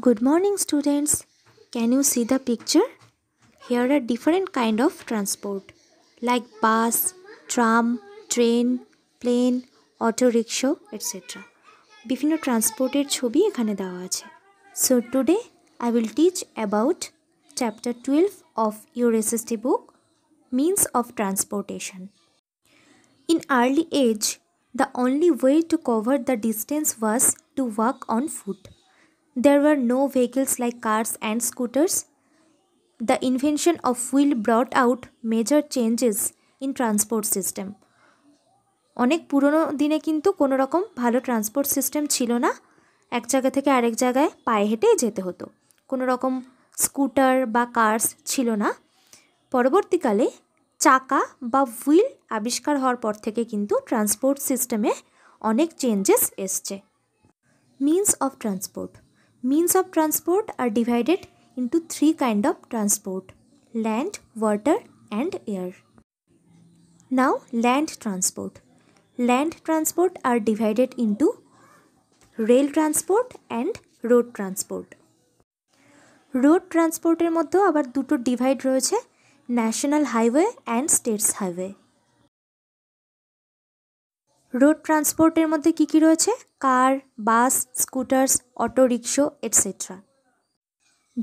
Good morning students. Can you see the picture? Here are different kind of transport like bus, tram, train, plane, auto rickshaw, etc. বিভিন্ন transported ছবি এখানে দেওয়া So today I will teach about chapter twelve of your your book, means of transportation. In early age, the only way to cover the distance was to walk on foot. There were no vehicles like cars and scooters. The invention of wheel brought out major changes in transport system. অনেক পুরনো দিনে কিন্তু কোনো রকম ভালো transport system ছিল না এক জায়গা থেকে আরেক জায়গায় পায়ে হেঁটে যেতে হতো কোনো রকম স্কুটার বা কার্স ছিল না পরবর্তীকালে চাকা বা হুইল আবিষ্কার হওয়ার পর থেকে কিন্তু ট্রান্সপোর্ট সিস্টেমে অনেক চেঞ্জেস এসছে means of transport means of transport are divided into three kind of transport land water and air now land transport land transport are divided into rail transport and road transport road transport er moddho abar দুটো divide royeche national highway and states highway road ট্রান্সপোর্টের মধ্যে কী কী রয়েছে car bus scooters auto rickshaw etcetera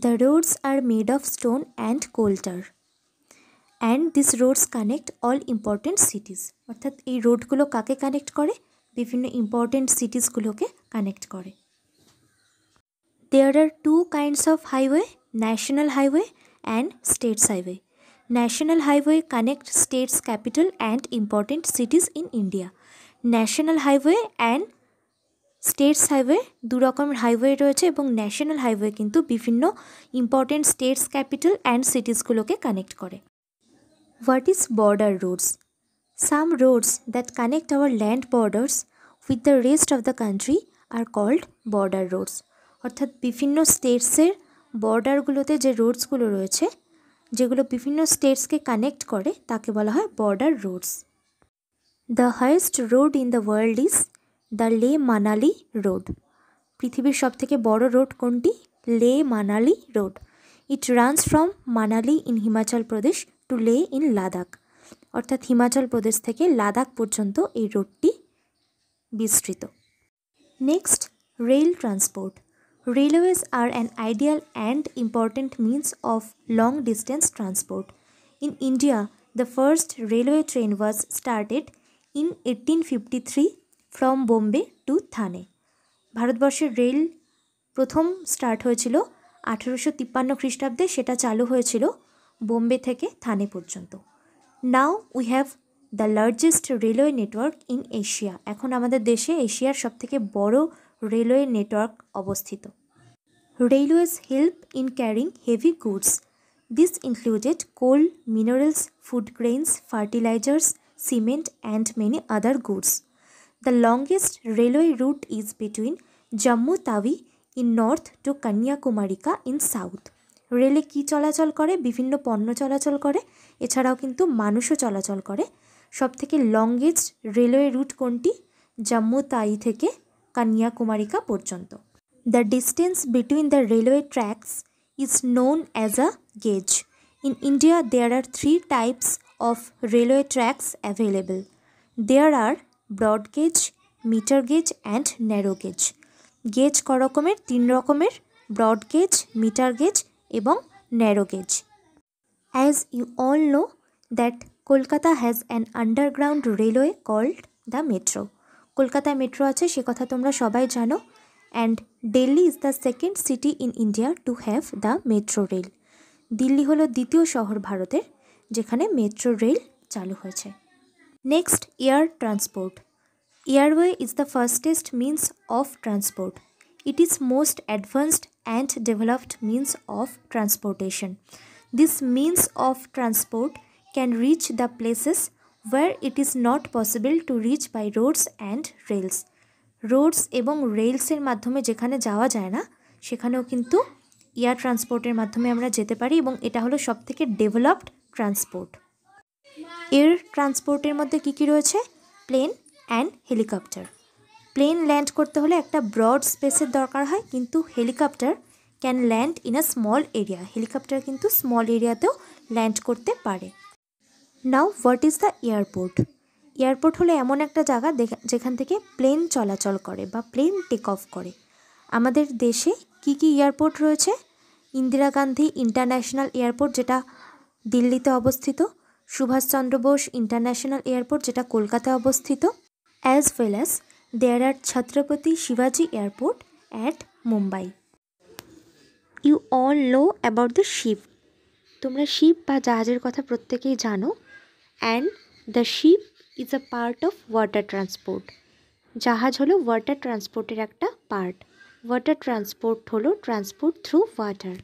the roads are made of stone and coal tar and this roads connect all important cities অর্থাৎ এই রোডগুলো কাকে connect করে বিভিন্ন ইম্পর্টেন্ট সিটিসগুলোকে কানেক্ট করে there are two kinds of highway national highway and states highway national highway connect states capital and important cities in India national highway and states highway দু রকমের হাইওয়ে রয়েছে এবং ন্যাশনাল হাইওয়ে কিন্তু বিভিন্ন ইম্পর্টেন্ট স্টেটস ক্যাপিটাল অ্যান্ড সিটিসগুলোকে connect করে what is border roads some roads that connect our land borders with the rest of the country are called border roads অর্থাৎ বিভিন্ন স্টেটসের বর্ডারগুলোতে যে রোডসগুলো রয়েছে যেগুলো বিভিন্ন স্টেটসকে কানেক্ট করে তাকে বলা হয় border roads the highest road in the world is the Leh Manali road পৃথিবীর সবথেকে বড় রোড কোনটি Leh Manali road it runs from Manali in Himachal Pradesh to Leh in Ladakh অর্থাৎ হিমাচল প্রদেশ থেকে লাদাখ পর্যন্ত এই রোডটি বিস্তৃত next rail transport railways are an ideal and important means of long distance transport in India the first railway train was started in eighteen fifty three from Bombay to Thane ভারতবর্ষের rail প্রথম start হয়েছিল আঠেরোশো তিপ্পান্ন খ্রিস্টাব্দে সেটা চালু হয়েছিল বোম্বে থেকে থানে পর্যন্ত now we have the largest railway network in Asia এখন আমাদের দেশে এশিয়ার সবথেকে বড় রেলওয়ে নেটওয়ার্ক অবস্থিত railways help in carrying heavy goods this included coal minerals food grains fertilizers cement and many other goods. The longest railway route is between Jammu Tawi in north to Kanyakumarika in south. রেলে কি চলাচল করে বিভিন্ন পণ্য চলাচল করে এছাড়াও কিন্তু মানুষও চলাচল করে সবথেকে লংগেস্ট রেলওয়ে রুট কোনটি জম্মু তাই থেকে কন্যাকুমারিকা পর্যন্ত the distance between the railway tracks is known as a gauge in India there are three types of railway tracks available. There are broad gauge, meter gauge and narrow gauge. Gauge ক রকমের তিন রকমের broad gauge metre gauge এবং narrow gauge as you all know that Kolkata has an underground railway called the metro কলকাতায় metro আছে সে কথা তোমরা সবাই জানো and Delhi is the second city in India to have the metro rail Delhi হলো দ্বিতীয় শহর ভারতের যেখানে মেট্রো রেল চালু হয়েছে next air transport airway is the fastest means of transport it is most advanced and developed means of transportation this means of transport can reach the places where it is not possible to reach by roads and rails roads এবং রেলসের মাধ্যমে যেখানে যাওয়া যায় না সেখানেও কিন্তু air ট্রান্সপোর্টের মাধ্যমে আমরা যেতে পারি এবং এটা হলো সবথেকে ডেভেলপড ট্রান্সপোর্ট এয়ার ট্রান্সপোর্টের মধ্যে কী কী রয়েছে plane and helicopter plane land করতে হলে একটা ব্রড স্পেসের দরকার হয় কিন্তু helicopter can land in a small area helicopter কিন্তু স্মল এরিয়াতেও ল্যান্ড করতে পারে now what is the airport airport হলো এমন একটা জায়গা যেখান থেকে প্লেন চলাচল করে বা প্লেন টেক অফ করে আমাদের দেশে কি কি এয়ারপোর্ট রয়েছে ইন্দিরা গান্ধী ইন্টারন্যাশনাল এয়ারপোর্ট যেটা দিল্লিতে অবস্থিত সুভাষচন্দ্র বোস ইন্টারন্যাশনাল এয়ারপোর্ট যেটা কলকাতায় অবস্থিত as well as there are Chhatrapati শিবাজি airport at Mumbai you all know about the ship তোমরা শিপ বা জাহাজের কথা প্রত্যেকেই জানো and the ship is a part of water transport জাহাজ হলো ওয়াটার ট্রান্সপোর্টের একটা পার্ট ওয়াটার ট্রান্সপোর্ট হলো transport through water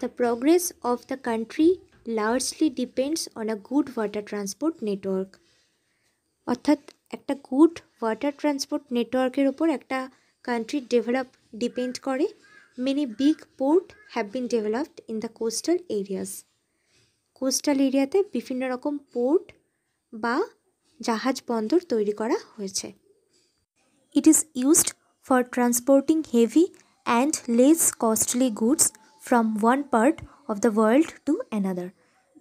The progress of the country largely depends on a good water transport network. অর্থাৎ একটা গুড ওয়াটার ট্রান্সপোর্ট নেটওয়ার্কের ওপর একটা কান্ট্রি ডেভেলপ ডিপেন্ড করে many big port have been developed in the coastal areas coastal এরিয়াতে বিভিন্ন রকম port বা জাহাজ বন্দর তৈরি করা হয়েছে it is used for transporting heavy and less costly goods from one part of the world to another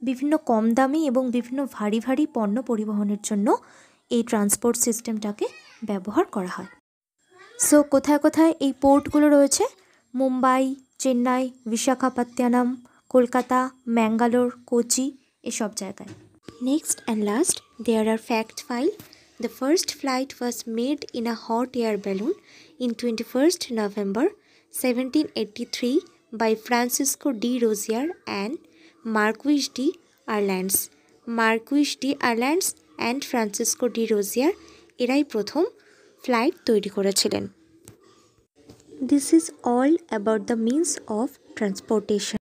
বিভিন্ন কম দামি এবং বিভিন্ন ভারী ভারী পণ্য পরিবহনের জন্য এই ট্রান্সপোর্ট সিস্টেমটাকে ব্যবহার করা হয় সো কোথায় কোথায় এই পোর্টগুলো রয়েছে মুম্বাই চেন্নাই বিশাখাপাত্তানাম কলকাতা ম্যাঙ্গালোর কোচি এসব জায়গায় next and last there are fact file the first flight was made in a hot air balloon in twenty first November seventeen eighty three by Francisco D. Rozier and Marquis D. Arlands. Marquis D. Arlands and Francisco de Rozier এরাই প্রথম ফ্লাইট তৈরি করেছিলেন this is all about the means of transportation